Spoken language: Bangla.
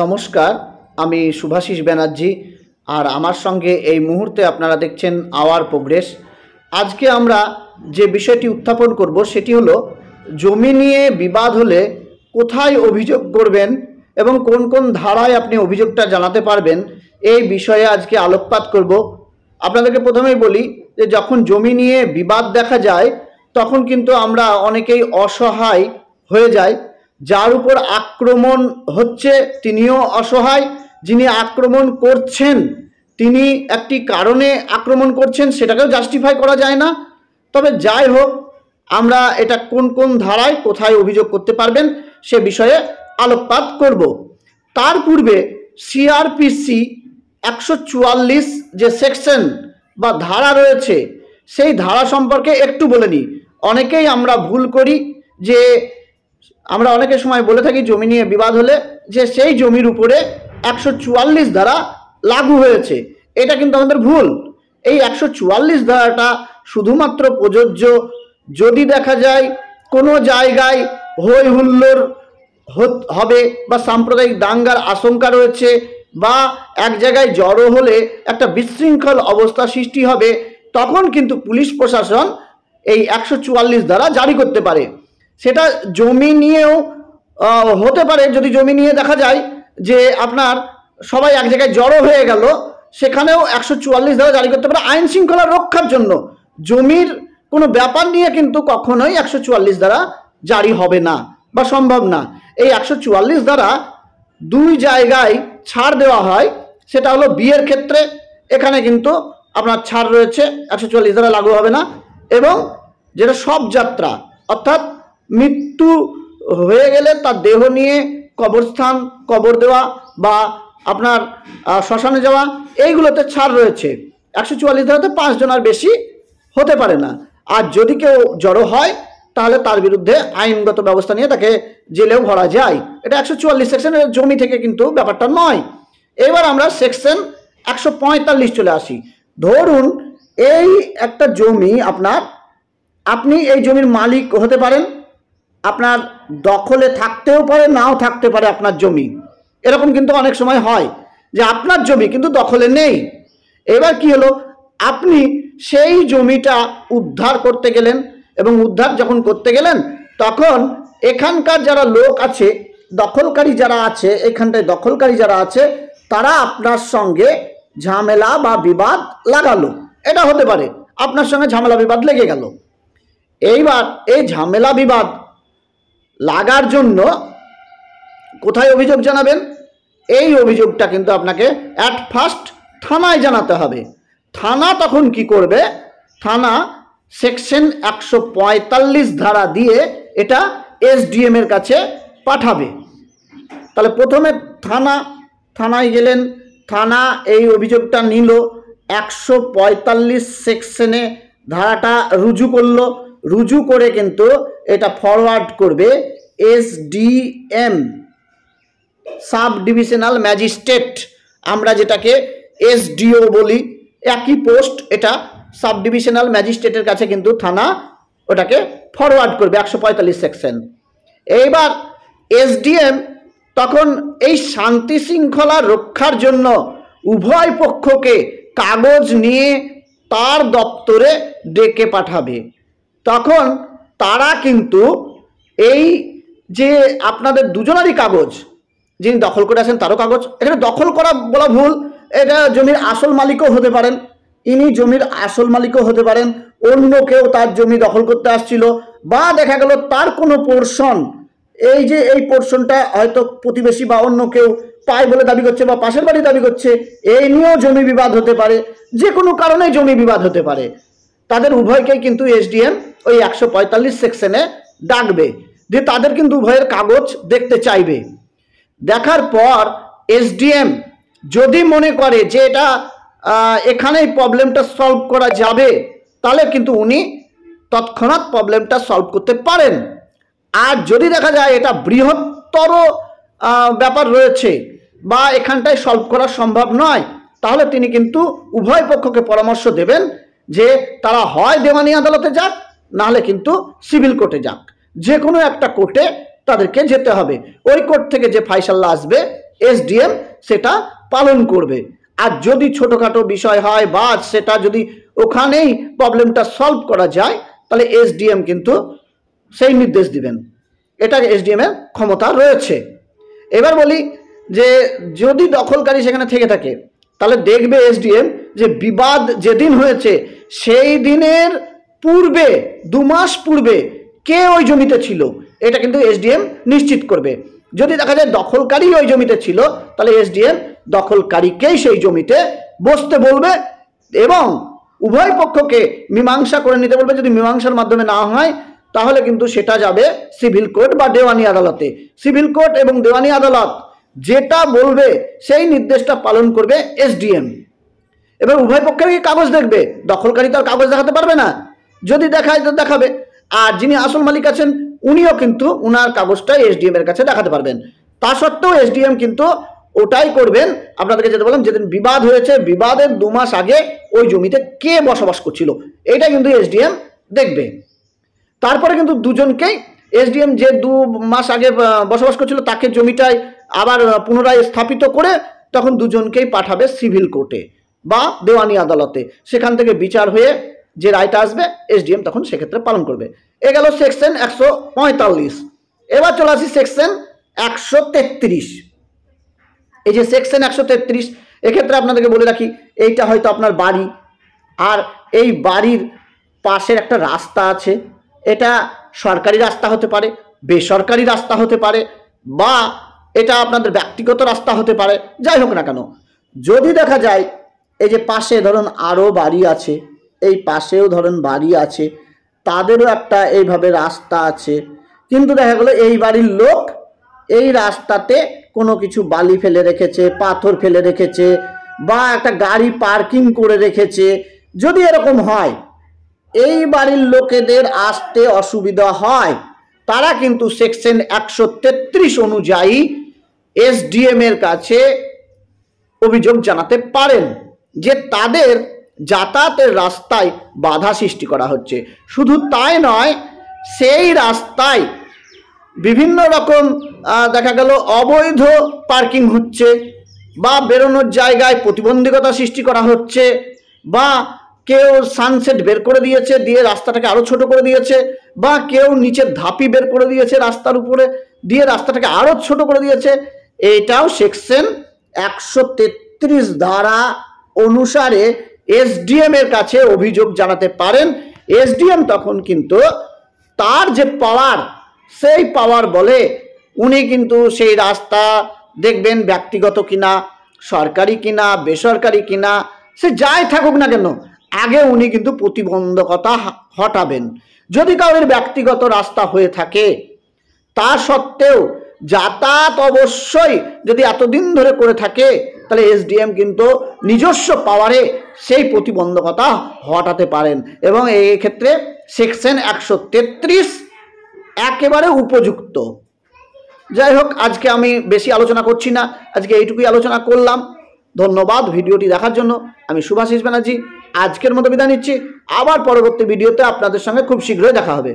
নমস্কার আমি শুভাশিস ব্যানার্জি আর আমার সঙ্গে এই মুহূর্তে আপনারা দেখছেন আওয়ার প্রোগ্রেস আজকে আমরা যে বিষয়টি উত্থাপন করব সেটি হলো জমি নিয়ে বিবাদ হলে কোথায় অভিযোগ করবেন এবং কোন কোন ধারায় আপনি অভিযোগটা জানাতে পারবেন এই বিষয়ে আজকে আলোকপাত করব আপনাদেরকে প্রথমেই বলি যে যখন জমি নিয়ে বিবাদ দেখা যায় তখন কিন্তু আমরা অনেকেই অসহায় হয়ে যায় যার উপর আক্রমণ হচ্ছে তিনিও অসহায় যিনি আক্রমণ করছেন তিনি একটি কারণে আক্রমণ করছেন সেটাকেও জাস্টিফাই করা যায় না তবে যাই হোক আমরা এটা কোন কোন ধারায় কোথায় অভিযোগ করতে পারবেন সে বিষয়ে আলোকপাত করব তার পূর্বে সিআরপিসি একশো চুয়াল্লিশ যে সেকশন বা ধারা রয়েছে সেই ধারা সম্পর্কে একটু বলে নিই অনেকেই আমরা ভুল করি যে আমরা অনেকের সময় বলে থাকি জমি নিয়ে বিবাদ হলে যে সেই জমির উপরে একশো চুয়াল্লিশ ধারা লাগু হয়েছে এটা কিন্তু আমাদের ভুল এই একশো চুয়াল্লিশ ধারাটা শুধুমাত্র প্রযোজ্য যদি দেখা যায় কোনো জায়গায় হৈ হুল্লোর হবে বা সাম্প্রদায়িক দাঙ্গার আশঙ্কা রয়েছে বা এক জায়গায় জড়ো হলে একটা বিশৃঙ্খল অবস্থা সৃষ্টি হবে তখন কিন্তু পুলিশ প্রশাসন এই একশো চুয়াল্লিশ ধারা জারি করতে পারে সেটা জমি নিয়েও হতে পারে যদি জমি নিয়ে দেখা যায় যে আপনার সবাই এক জায়গায় জড়ো হয়ে গেল সেখানেও একশো চুয়াল্লিশ ধারা জারি করতে পারে আইন শৃঙ্খলা রক্ষার জন্য জমির কোনো ব্যাপার নিয়ে কিন্তু কখনোই একশো চুয়াল্লিশ দ্বারা জারি হবে না বা সম্ভব না এই একশো চুয়াল্লিশ দ্বারা দুই জায়গায় ছাড় দেওয়া হয় সেটা হলো বিয়ের ক্ষেত্রে এখানে কিন্তু আপনার ছাড় রয়েছে একশো চুয়াল্লিশ দ্বারা লাগু হবে না এবং যেটা সব যাত্রা অর্থাৎ মৃত্যু হয়ে গেলে তার দেহ নিয়ে কবরস্থান কবর দেওয়া বা আপনার শ্মশানে যাওয়া এইগুলোতে ছাড় রয়েছে একশো চুয়াল্লিশ ধরাতে পাঁচজন আর বেশি হতে পারে না আর যদি কেউ জড়ো হয় তাহলে তার বিরুদ্ধে আইনগত ব্যবস্থা নিয়ে তাকে জেলেও ভরা যায় এটা একশো চুয়াল্লিশ সেকশন জমি থেকে কিন্তু ব্যাপারটা নয় এবার আমরা সেকশন একশো পঁয়তাল্লিশ চলে আসি ধরুন এই একটা জমি আপনার আপনি এই জমির মালিক হতে পারেন আপনার দখলে থাকতেও পারে নাও থাকতে পারে আপনার জমি এরকম কিন্তু অনেক সময় হয় যে আপনার জমি কিন্তু দখলে নেই এবার কি হলো আপনি সেই জমিটা উদ্ধার করতে গেলেন এবং উদ্ধার যখন করতে গেলেন তখন এখানকার যারা লোক আছে দখলকারী যারা আছে এখানটায় দখলকারী যারা আছে তারা আপনার সঙ্গে ঝামেলা বা বিবাদ লাগালো এটা হতে পারে আপনার সঙ্গে ঝামেলা বিবাদ লেগে গেল এইবার এই ঝামেলা বিবাদ লাগার জন্য কোথায় অভিযোগ জানাবেন এই অভিযোগটা কিন্তু আপনাকে অ্যাট ফার্স্ট থানায় জানাতে হবে থানা তখন কি করবে থানা সেকশন একশো পঁয়তাল্লিশ ধারা দিয়ে এটা এসডিএম এর কাছে পাঠাবে তাহলে প্রথমে থানা থানায় গেলেন থানা এই অভিযোগটা নিল একশো পঁয়তাল্লিশ সেকশনে ধারাটা রুজু করলো রুজু করে কিন্তু এটা ফরওয়ার্ড করবে S D sub divisional magistrate আমরা যেটাকে এসডিও বলি একই পোস্ট এটা সাব ডিভিশনাল ম্যাজিস্ট্রেটের কাছে কিন্তু থানা ওটাকে ফরওয়ার্ড করবে একশো পঁয়তাল্লিশ সেকশন এইবার এসডিএম তখন এই শান্তি শৃঙ্খলা রক্ষার জন্য উভয় পক্ষকে কাগজ নিয়ে তার দপ্তরে ডেকে পাঠাবে তখন তারা কিন্তু এই যে আপনাদের দুজনারই কাগজ যিনি দখল করে আছেন তারও কাগজ এখানে দখল করা বলা ভুল এটা জমির আসল মালিকও হতে পারেন ইনি জমির আসল মালিকও হতে পারেন অন্য কেউ তার জমি দখল করতে আসছিল বা দেখা গেল তার কোনো পোর্শন এই যে এই পোর্শনটা হয়তো প্রতিবেশী বা অন্য কেউ পায় বলে দাবি করছে বা পাশের বাড়ি দাবি করছে এই নিয়েও জমি বিবাদ হতে পারে যে কোনো কারণে জমি বিবাদ হতে পারে তাদের উভয়কেই কিন্তু এসডিএম ওই একশো সেকশনে ডাকবে দিয়ে তাদের কিন্তু উভয়ের কাগজ দেখতে চাইবে দেখার পর এসডিএম যদি মনে করে যে এটা এখানেই প্রবলেমটা সলভ করা যাবে তাহলে কিন্তু উনি তৎক্ষণাৎ প্রবলেমটা সলভ করতে পারেন আর যদি দেখা যায় এটা বৃহত্তর ব্যাপার রয়েছে বা এখানটায় সলভ করা সম্ভব নয় তাহলে তিনি কিন্তু উভয় পক্ষকে পরামর্শ দেবেন যে তারা হয় দেওয়ানি আদালতে যাক নাহলে কিন্তু সিভিল কোর্টে যাক যে কোনো একটা কোর্টে তাদেরকে যেতে হবে ওই কোর্ট থেকে যে ফাইসাল্লা আসবে এসডিএম সেটা পালন করবে আর যদি ছোটোখাটো বিষয় হয় বা সেটা যদি ওখানেই প্রবলেমটা সলভ করা যায় তাহলে এসডিএম কিন্তু সেই নির্দেশ দিবেন এটা এসডিএমের ক্ষমতা রয়েছে এবার বলি যে যদি দখলকারী সেখানে থেকে থাকে তাহলে দেখবে এসডিএম যে বিবাদ যেদিন হয়েছে সেই দিনের পূর্বে দু মাস পূর্বে কে ওই জমিতে ছিল এটা কিন্তু এসডিএম নিশ্চিত করবে যদি দেখা যায় দখলকারী ওই জমিতে ছিল তাহলে এসডিএম দখলকারীকেই সেই জমিতে বসতে বলবে এবং উভয় পক্ষকে মীমাংসা করে নিতে বলবে যদি মীমাংসার মাধ্যমে না হয় তাহলে কিন্তু সেটা যাবে সিভিল কোর্ট বা দেওয়ানি আদালতে সিভিল কোর্ট এবং দেওয়ানি আদালত যেটা বলবে সেই নির্দেশটা পালন করবে এসডিএম এবার উভয় পক্ষে কি কাগজ দেখবে দখলকারী তো আর কাগজ দেখাতে পারবে না যদি দেখায় তো দেখাবে আর যিনি আসল মালিক আছেন উনিও কিন্তু উনার কাগজটা এসডিএম এর কাছে দেখাতে পারবেন তা সত্ত্বেও এসডিএম কিন্তু ওটাই করবেন আপনাদেরকে যেটা বললাম যেদিন বিবাদ হয়েছে বিবাদের দু মাস আগে ওই জমিতে কে বসবাস করছিল এটা কিন্তু এসডিএম দেখবে তারপরে কিন্তু দুজনকেই এসডিএম যে দু মাস আগে বসবাস করছিল তাকে জমিটায় আবার পুনরায় স্থাপিত করে তখন দুজনকেই পাঠাবে সিভিল কোর্টে বা দেওয়ানি আদালতে সেখান থেকে বিচার হয়ে যে রায়টা আসবে এসডিএম তখন সেক্ষেত্রে পালন করবে এ গেল সেকশন একশো পঁয়তাল্লিশ এবার চলে আসি সেকশন একশো তেত্রিশ এই যে সেকশন একশো তেত্রিশ এক্ষেত্রে আপনাদেরকে বলে রাখি এইটা হয়তো আপনার বাড়ি আর এই বাড়ির পাশের একটা রাস্তা আছে এটা সরকারি রাস্তা হতে পারে বেসরকারি রাস্তা হতে পারে বা এটা আপনাদের ব্যক্তিগত রাস্তা হতে পারে যাই হোক না কেন যদি দেখা যায় এই যে পাশে ধরুন আরও বাড়ি আছে এই পাশেও ধরুন বাড়ি আছে তাদেরও একটা এইভাবে রাস্তা আছে কিন্তু দেখা গেলো এই বাড়ির লোক এই রাস্তাতে কোনো কিছু বালি ফেলে রেখেছে পাথর ফেলে রেখেছে বা একটা গাড়ি পার্কিং করে রেখেছে যদি এরকম হয় এই বাড়ির লোকেদের আসতে অসুবিধা হয় তারা কিন্তু সেকশন একশো তেত্রিশ অনুযায়ী এসডিএম এর কাছে অভিযোগ জানাতে পারেন যে তাদের যাতায়াতের রাস্তায় বাধা সৃষ্টি করা হচ্ছে শুধু তাই নয় সেই রাস্তায় বিভিন্ন রকম দেখা গেল অবৈধ পার্কিং হচ্ছে বা বেরোনোর জায়গায় প্রতিবন্ধকতা সৃষ্টি করা হচ্ছে বা কেউ সানসেট বের করে দিয়েছে দিয়ে রাস্তাটাকে আরও ছোট করে দিয়েছে বা কেউ নিচের ধাপি বের করে দিয়েছে রাস্তার উপরে দিয়ে রাস্তাটাকে আরও ছোট করে দিয়েছে এটাও সেকশন একশো তেত্রিশ ধারা অনুসারে এসডিএমের এর কাছে অভিযোগ জানাতে পারেন এসডিএম তখন কিন্তু তার যে পাওয়ার সেই পাওয়ার বলে উনি কিন্তু সেই রাস্তা দেখবেন ব্যক্তিগত কিনা সরকারি কিনা বেসরকারি কিনা সে যাই থাকুক না কেন আগে উনি কিন্তু প্রতিবন্ধকতা হটাবেন যদি কাউরের ব্যক্তিগত রাস্তা হয়ে থাকে তা সত্ত্বেও যাতায়াত অবশ্যই যদি এতদিন ধরে করে থাকে তাহলে এসডিএম কিন্তু নিজস্ব পাওয়ারে সেই প্রতিবন্ধকতা হটাতে পারেন এবং এই ক্ষেত্রে সেকশন একশো তেত্রিশ একেবারে উপযুক্ত যাই হোক আজকে আমি বেশি আলোচনা করছি না আজকে এইটুকুই আলোচনা করলাম ধন্যবাদ ভিডিওটি দেখার জন্য আমি সুভাষিস ব্যানার্জি আজকের মতো বিদায় নিচ্ছি আবার পরবর্তী ভিডিওতে আপনাদের সঙ্গে খুব শীঘ্রই দেখা হবে